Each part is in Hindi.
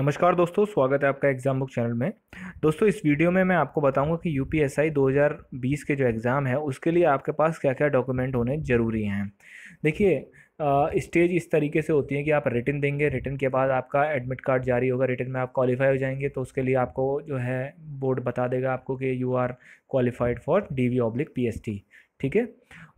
नमस्कार दोस्तों स्वागत है आपका एग्ज़ाम बुक चैनल में दोस्तों इस वीडियो में मैं आपको बताऊंगा कि यू पी 2020 के जो एग्ज़ाम है उसके लिए आपके पास क्या क्या डॉक्यूमेंट होने ज़रूरी हैं देखिए स्टेज इस तरीके से होती है कि आप रिटर्न देंगे रिटर्न के बाद आपका एडमिट कार्ड जारी होगा रिटर्न में आप क्वालिफाई हो जाएंगे तो उसके लिए आपको जो है बोर्ड बता देगा आपको कि you are qualified for D V oblique P S T ठीक है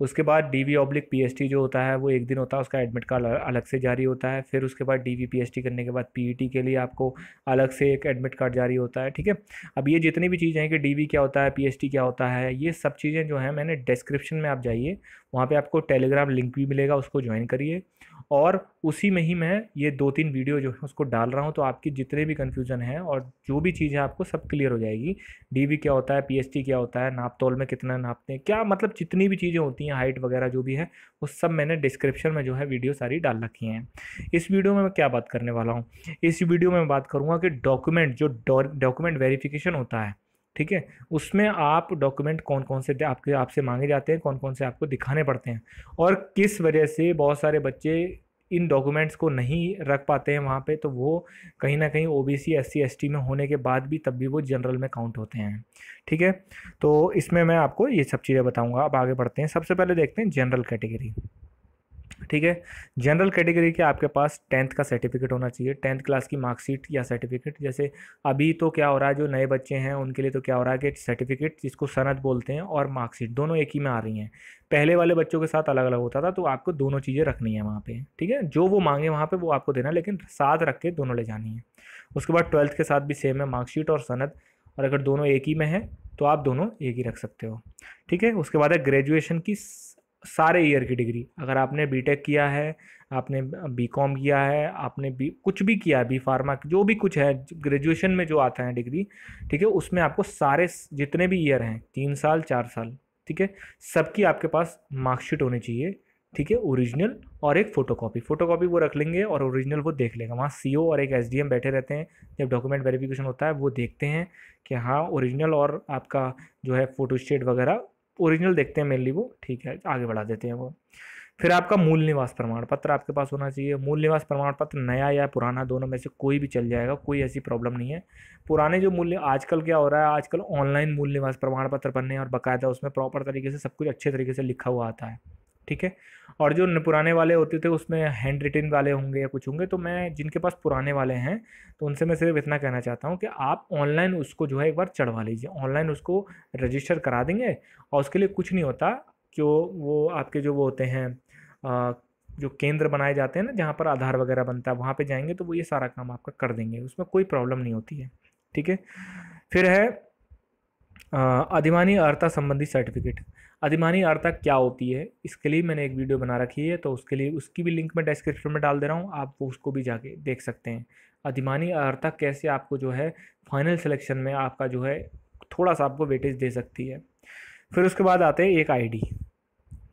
उसके बाद D V oblique P S T जो होता है वो एक दिन होता है उसका एडमिट कार्ड अलग से जारी होता है फिर उसके बाद D V P H T करने के बाद पी ई टी के लिए आपको अलग से एक एडमिट कार्ड जारी होता है ठीक है अब ये जितनी भी चीज़ें हैं कि डी वी क्या होता है पी एच टी क्या होता है ये सब चीज़ें जो हैं मैंने डिस्क्रिप्शन में आप जाइए वहाँ पर आपको टेलीग्राम लिंक भी मिलेगा उसको ज्वाइन करिए और उसी में ही मैं ये दो तीन वीडियो जो है उसको डाल रहा हूँ तो आपकी जितने भी कन्फ्यूज़न है और जो भी चीज़ है आपको सब क्लियर हो जाएगी डी क्या होता है पी क्या होता है नाप तोल में कितना नापते हैं क्या मतलब जितनी भी चीज़ें होती हैं हाइट वगैरह जो भी है वो सब मैंने डिस्क्रिप्शन में जो है वीडियो सारी डाल रखी हैं इस वीडियो में मैं क्या बात करने वाला हूँ इस वीडियो में मैं बात करूँगा कि डॉक्यूमेंट जो डॉक्यूमेंट वेरीफिकेशन होता है ठीक है उसमें आप डॉक्यूमेंट कौन कौन से आपके आपसे मांगे जाते हैं कौन कौन से आपको दिखाने पड़ते हैं और किस वजह से बहुत सारे बच्चे इन डॉक्यूमेंट्स को नहीं रख पाते हैं वहाँ पे तो वो कहीं ना कहीं O B C S C S T में होने के बाद भी तब भी वो जनरल में काउंट होते हैं ठीक है तो इसमें मैं आपको ये सब चीज़ें बताऊँगा अब आगे बढ़ते हैं सबसे पहले देखते हैं जनरल कैटेगरी ठीक है जनरल कैटेगरी के आपके पास टेंथ का सर्टिफिकेट होना चाहिए टेंथ क्लास की मार्कशीट या सर्टिफिकेट जैसे अभी तो क्या हो रहा है जो नए बच्चे हैं उनके लिए तो क्या हो रहा है कि सर्टिफिकेट जिसको सनद बोलते हैं और मार्कशीट दोनों एक ही में आ रही हैं पहले वाले बच्चों के साथ अलग अलग होता था तो आपको दोनों चीज़ें रखनी है वहाँ पर ठीक है जो वो मांगे वहाँ पर वो आपको देना लेकिन साथ रख के दोनों ले जानी है उसके बाद ट्वेल्थ के साथ भी सेम है मार्कशीट और सनद और अगर दोनों एक ही में है तो आप दोनों एक ही रख सकते हो ठीक है उसके बाद है ग्रेजुएशन की सारे ईयर की डिग्री अगर आपने बीटेक किया है आपने बीकॉम किया है आपने बी कुछ भी किया है बी फार्मा जो भी कुछ है ग्रेजुएशन में जो आता है डिग्री ठीक है उसमें आपको सारे जितने भी ईयर हैं तीन साल चार साल ठीक है सबकी आपके पास मार्कशीट होनी चाहिए ठीक है ओरिजिनल और एक फोटोकॉपी फोटोकॉपी वो रख लेंगे और ओरिजिनल वो देख लेगा वहाँ सी और एक एस बैठे रहते हैं जब डॉक्यूमेंट वेरिफिकेशन होता है वो देखते हैं कि हाँ ओरिजिनल और आपका जो है फोटोस्टेट वगैरह ओरिजिनल देखते हैं मेनली वो ठीक है आगे बढ़ा देते हैं वो फिर आपका मूल निवास प्रमाण पत्र आपके पास होना चाहिए मूल निवास प्रमाण पत्र नया या पुराना दोनों में से कोई भी चल जाएगा कोई ऐसी प्रॉब्लम नहीं है पुराने जो मूल्य आजकल क्या हो रहा है आजकल ऑनलाइन मूल निवास प्रमाण पत्र बनने और बाकायदा उसमें प्रॉपर तरीके से सब कुछ अच्छे तरीके से लिखा हुआ आता है ठीक है और जो पुराने वाले होते थे उसमें हैंड रिटिन वाले होंगे या कुछ होंगे तो मैं जिनके पास पुराने वाले हैं तो उनसे मैं सिर्फ इतना कहना चाहता हूँ कि आप ऑनलाइन उसको जो है एक बार चढ़वा लीजिए ऑनलाइन उसको रजिस्टर करा देंगे और उसके लिए कुछ नहीं होता जो वो आपके जो वो होते हैं जो केंद्र बनाए जाते हैं ना जहाँ पर आधार वगैरह बनता है वहाँ पर जाएंगे तो वो ये सारा काम आपका कर देंगे उसमें कोई प्रॉब्लम नहीं होती है ठीक है फिर है अधिमानी आर्ता संबंधी सर्टिफिकेट अधिमानी अर्था क्या होती है इसके लिए मैंने एक वीडियो बना रखी है तो उसके लिए उसकी भी लिंक मैं डिस्क्रिप्शन में डाल दे रहा हूँ आप उसको भी जाके देख सकते हैं अधिमानी आर्ता कैसे आपको जो है फाइनल सिलेक्शन में आपका जो है थोड़ा सा आपको वेटेज दे सकती है फिर उसके बाद आते हैं एक आईडी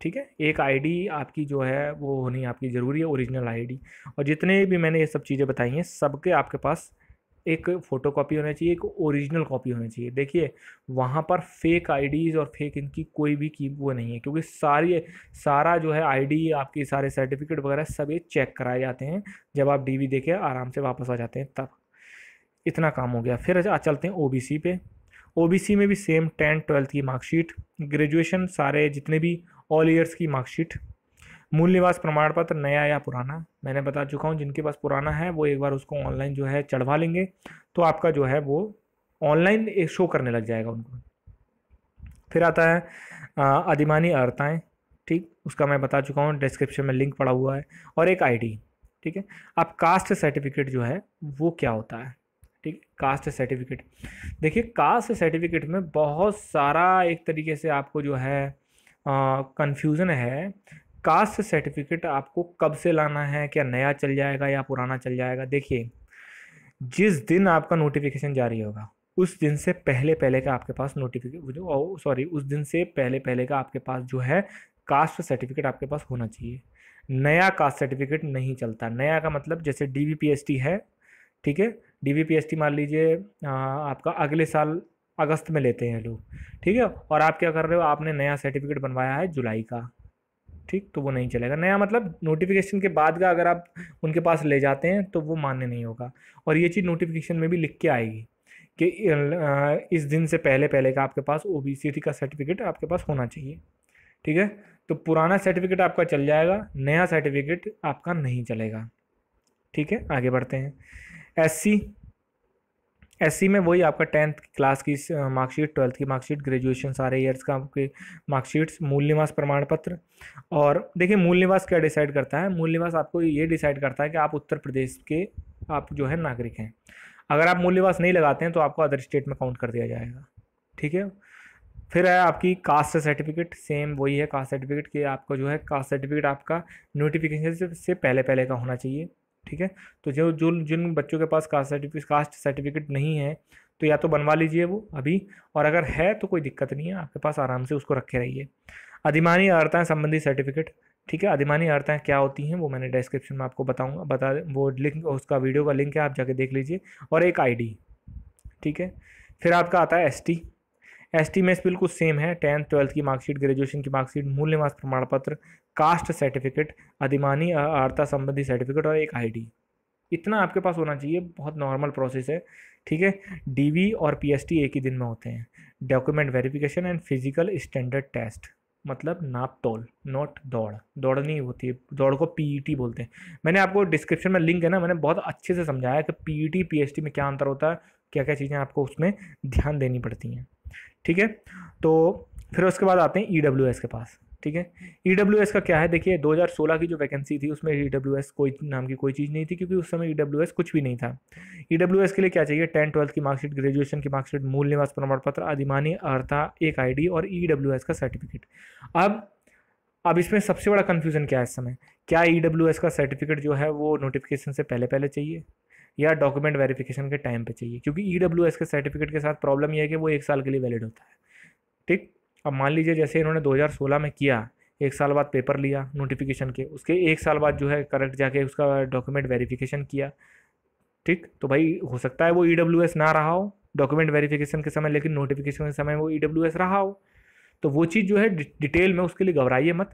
ठीक है एक आईडी आपकी जो है वो होनी आपकी ज़रूरी है ओरिजिनल आईडी और जितने भी मैंने ये सब चीज़ें बताई हैं सबके आपके पास एक फ़ोटो कॉपी होना चाहिए एक ओरिजिनल कॉपी होनी चाहिए देखिए वहाँ पर फेक आईडीज़ और फेक इनकी कोई भी की वो नहीं है क्योंकि सारी सारा जो है आईडी आपके सारे सर्टिफिकेट वगैरह सब ये चेक कराए जाते हैं जब आप डी वी देखे आराम से वापस आ जाते हैं तब इतना काम हो गया फिर अच्छा चलते हैं ओ बी सी पे ओ बी सी में भी सेम टेंथ ट्वेल्थ की मार्कशीट ग्रेजुएशन सारे जितने भी ऑल ईयर्स की मार्कशीट मूल निवास प्रमाण पत्र नया या पुराना मैंने बता चुका हूँ जिनके पास पुराना है वो एक बार उसको ऑनलाइन जो है चढ़वा लेंगे तो आपका जो है वो ऑनलाइन शो करने लग जाएगा उनको फिर आता है अधिमानी अर्ताएँ ठीक उसका मैं बता चुका हूँ डिस्क्रिप्शन में लिंक पड़ा हुआ है और एक आईडी ठीक है अब कास्ट सर्टिफिकेट जो है वो क्या होता है ठीक कास्ट सर्टिफिकेट देखिए कास्ट सर्टिफिकेट में बहुत सारा एक तरीके से आपको जो है कन्फ्यूज़न है कास्ट सर्टिफिकेट आपको कब से लाना है क्या नया चल जाएगा या पुराना चल जाएगा देखिए जिस दिन आपका नोटिफिकेशन जारी होगा उस दिन से पहले पहले का आपके पास नोटिफिकेशन सॉरी उस दिन से पहले पहले का आपके पास जो है कास्ट सर्टिफिकेट आपके पास होना चाहिए नया कास्ट सर्टिफिकेट नहीं चलता नया का मतलब जैसे डी है ठीक है डी मान लीजिए आपका अगले साल अगस्त में लेते हैं लोग ठीक है और आप क्या कर रहे हो आपने नया सर्टिफिकेट बनवाया है जुलाई का ठीक तो वो नहीं चलेगा नया मतलब नोटिफिकेशन के बाद का अगर आप उनके पास ले जाते हैं तो वो मान्य नहीं होगा और ये चीज़ नोटिफिकेशन में भी लिख के आएगी कि इस दिन से पहले पहले का आपके पास ओ का सर्टिफिकेट आपके पास होना चाहिए ठीक है तो पुराना सर्टिफिकेट आपका चल जाएगा नया सर्टिफिकेट आपका नहीं चलेगा ठीक है आगे बढ़ते हैं सी एस में वही आपका टेंथ क्लास की मार्कशीट ट्वेल्थ की मार्कशीट ग्रेजुएशन सारे ईयर्स का आपके मार्कशीट्स मूल निवास प्रमाण पत्र और देखिए मूल निवास क्या डिसाइड करता है मूल निवास आपको ये डिसाइड करता है कि आप उत्तर प्रदेश के आप जो है नागरिक हैं अगर आप मूल निवास नहीं लगाते हैं तो आपको अदर स्टेट में काउंट कर दिया जाएगा ठीक है फिर है आपकी कास्ट सर्टिफिकेट सेम वही है कास्ट सर्टिफिकेट कि आपका जो है कास्ट सर्टिफिकेट आपका नोटिफिकेशन से पहले पहले का होना चाहिए ठीक है तो जो जो जिन बच्चों के पास कास्ट सर्टिफिकेट कास्ट सर्टिफिकेट नहीं है तो या तो बनवा लीजिए वो अभी और अगर है तो कोई दिक्कत नहीं है आपके पास आराम से उसको रखे रहिए अधिमानी अर्थाएँ संबंधी सर्टिफिकेट ठीक है अधिमानी अर्थाएँ क्या होती हैं वो मैंने डिस्क्रिप्शन में आपको बताऊँगा बता वो लिंक उसका वीडियो का लिंक है आप जाके देख लीजिए और एक आई ठीक है फिर आपका आता है एसटी एस टी में बिल्कुल सेम है टेंथ ट्वेल्थ की मार्कशीट ग्रेजुएशन की मार्कशीट मूल निवास प्रमाण पत्र कास्ट सर्टिफिकेट अधिमानी आर्ता संबंधी सर्टिफिकेट और एक आईडी इतना आपके पास होना चाहिए बहुत नॉर्मल प्रोसेस है ठीक है डीवी और पीएसटी एक ही दिन में होते हैं document verification and physical standard test मतलब नाप तोल नॉट दौड़ दौड़ नहीं होती है दौड़ को पीईटी e बोलते हैं मैंने आपको डिस्क्रिप्शन में लिंक है ना मैंने बहुत अच्छे से समझाया कि पीईटी पीएसटी e में क्या अंतर होता है क्या क्या चीज़ें आपको उसमें ध्यान देनी पड़ती हैं ठीक है तो फिर उसके बाद आते हैं ई e के पास ठीक है ई e का क्या है देखिए 2016 की जो वैकेंसी थी उसमें ई e कोई नाम की कोई चीज़ नहीं थी क्योंकि उस समय ई e कुछ भी नहीं था ई के लिए क्या चाहिए टेंथ ट्वेल्थ की मार्कशीट ग्रेजुएशन की मार्कशीट मूल निवास प्रमाण पत्र आदिमानी अर्था एक आई और ई का सर्टिफिकेट अब अब इसमें सबसे बड़ा कन्फ्यूज़न क्या है इस समय क्या ई का सर्टिफिकेट जो है वो नोटिफिकेशन से पहले पहले चाहिए या डॉक्यूमेंट वेरिफिकेशन के टाइम पे चाहिए क्योंकि ई के सर्टिफिकेट के साथ प्रॉब्लम यह है कि वो एक साल के लिए वैलिड होता है ठीक अब मान लीजिए जैसे इन्होंने 2016 में किया एक साल बाद पेपर लिया नोटिफिकेशन के उसके एक साल बाद जो है करेक्ट जाके उसका डॉक्यूमेंट वेरिफिकेशन किया ठीक तो भाई हो सकता है वो ई e ना रहा हो डॉक्यूमेंट वेरिफिकेशन के समय लेकिन नोटिफिकेशन के समय वो ई e रहा हो तो वो चीज़ जो है डिटेल में उसके लिए घबराइए मत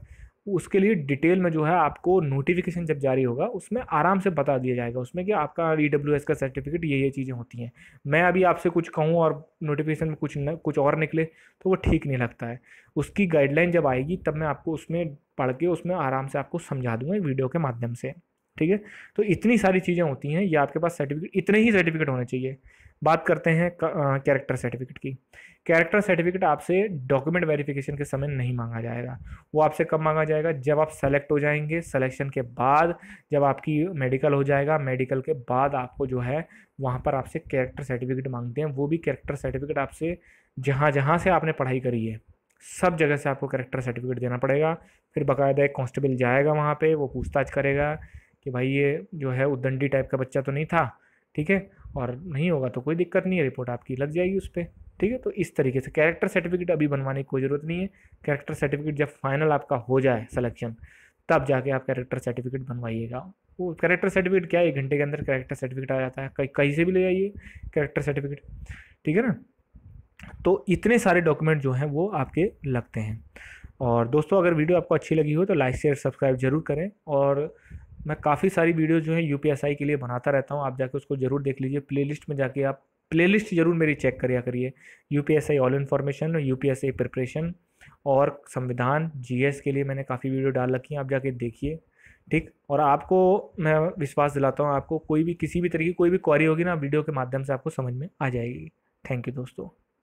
उसके लिए डिटेल में जो है आपको नोटिफिकेशन जब जारी होगा उसमें आराम से बता दिया जाएगा उसमें कि आपका ई e का सर्टिफिकेट ये ये चीज़ें होती हैं मैं अभी आपसे कुछ कहूँ और नोटिफिकेशन में कुछ न, कुछ और निकले तो वो ठीक नहीं लगता है उसकी गाइडलाइन जब आएगी तब मैं आपको उसमें पढ़ के उसमें आराम से आपको समझा दूँगा वीडियो के माध्यम से ठीक है तो इतनी सारी चीज़ें होती हैं ये आपके पास सर्टिफिकेट इतने ही सर्टिफिकेट होने चाहिए बात करते हैं कैरेक्टर सर्टिफिकेट की कैरेक्टर सर्टिफिकेट आपसे डॉक्यूमेंट वेरिफिकेशन के समय नहीं मांगा जाएगा वो आपसे कब मांगा जाएगा जब आप सेलेक्ट हो जाएंगे सिलेक्शन के बाद जब आपकी मेडिकल हो जाएगा मेडिकल के बाद आपको जो है वहाँ पर आपसे कैरेक्टर सर्टिफिकेट मांगते हैं वो भी कैरेक्टर सर्टिफिकेट आपसे जहाँ जहाँ से आपने पढ़ाई करी है सब जगह से आपको कैरेक्टर सर्टिफिकेट देना पड़ेगा फिर बाकायदा एक कॉन्स्टेबल जाएगा वहाँ पर वो पूछताछ करेगा कि भाई ये जो है उद्दंडी टाइप का बच्चा तो नहीं था ठीक है और नहीं होगा तो कोई दिक्कत नहीं है रिपोर्ट आपकी लग जाएगी उस पर ठीक है तो इस तरीके से कैरेक्टर सर्टिफिकेट अभी बनवाने की कोई ज़रूरत नहीं है कैरेक्टर सर्टिफिकेट जब फाइनल आपका हो जाए सलेक्शन तब जाके आप कैरेक्टर सर्टिफिकेट बनवाइएगा वो कैरेक्टर सर्टिफिकेट क्या है एक घंटे के अंदर कैरेक्टर सर्टिफिकेट आ जाता है कहीं कहीं से भी ले जाइए कैरेक्टर सर्टिफिकेट ठीक है ना तो इतने सारे डॉक्यूमेंट जो हैं वो आपके लगते हैं और दोस्तों अगर वीडियो आपको अच्छी लगी हो तो लाइक शेयर सब्सक्राइब जरूर करें और मैं काफ़ी सारी वीडियो जो है यू के लिए बनाता रहता हूँ आप जाके उसको ज़रूर देख लीजिए प्ले में जाके आप प्ले ज़रूर मेरी चेक करिया करिए you all information U P preparation और संविधान जीएस के लिए मैंने काफ़ी वीडियो डाल रखी हैं आप जाके देखिए ठीक और आपको मैं विश्वास दिलाता हूँ आपको कोई भी किसी भी तरीके की कोई भी क्वारी होगी ना वीडियो के माध्यम से आपको समझ में आ जाएगी थैंक यू दोस्तों